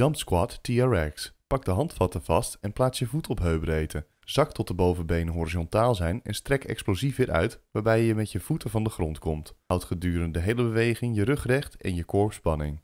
Jump Squat TRX. Pak de handvatten vast en plaats je voet op heupbreedte. Zak tot de bovenbenen horizontaal zijn en strek explosief weer uit, waarbij je met je voeten van de grond komt. Houd gedurende de hele beweging je rug recht en je core spanning.